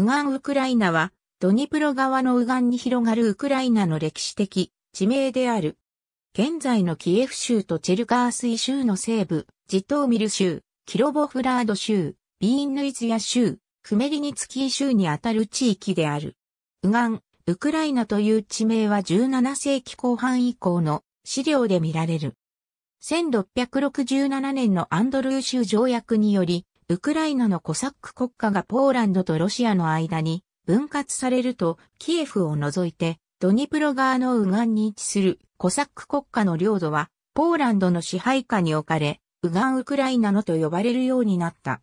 ウガンウクライナは、ドニプロ川の右岸に広がるウクライナの歴史的地名である。現在のキエフ州とチェルカースイ州の西部、ジトーミル州、キロボフラード州、ビーンヌイツヤ州、クメリニツキー州にあたる地域である。ウガン、ウクライナという地名は17世紀後半以降の資料で見られる。1667年のアンドルー州条約により、ウクライナのコサック国家がポーランドとロシアの間に分割されると、キエフを除いて、ドニプロ川の右岸に位置するコサック国家の領土は、ポーランドの支配下に置かれ、右岸ウクライナのと呼ばれるようになった。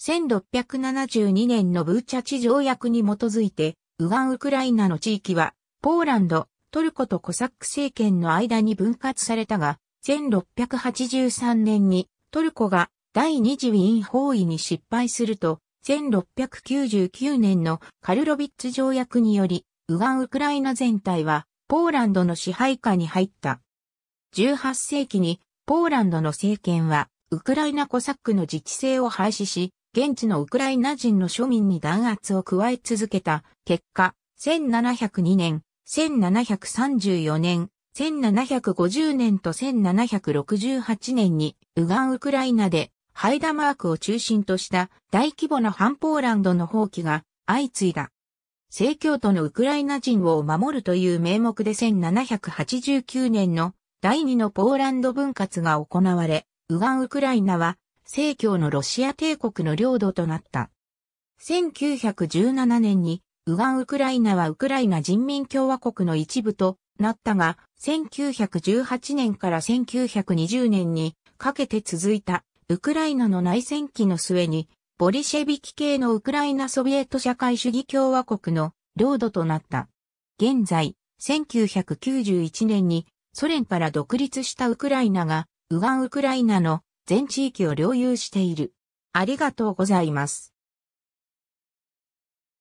1672年のブーチャ地条約に基づいて、右岸ウクライナの地域は、ポーランド、トルコとコサック政権の間に分割されたが、1683年にトルコが第二次ウィーン包囲に失敗すると、1699年のカルロビッツ条約により、ウガンウクライナ全体はポーランドの支配下に入った。18世紀にポーランドの政権はウクライナコサックの自治制を廃止し、現地のウクライナ人の庶民に弾圧を加え続けた結果、1702年、1734年、1750年と1768年にウガンウクライナでハイダマークを中心とした大規模な反ポーランドの放棄が相次いだ。正教徒のウクライナ人を守るという名目で1789年の第二のポーランド分割が行われ、ウガンウクライナは正教のロシア帝国の領土となった。1917年にウガンウクライナはウクライナ人民共和国の一部となったが、1918年から1920年にかけて続いたウクライナの内戦期の末に、ボリシェビキ系のウクライナソビエト社会主義共和国の領土となった。現在、1991年にソ連から独立したウクライナが、ウガンウクライナの全地域を領有している。ありがとうございます。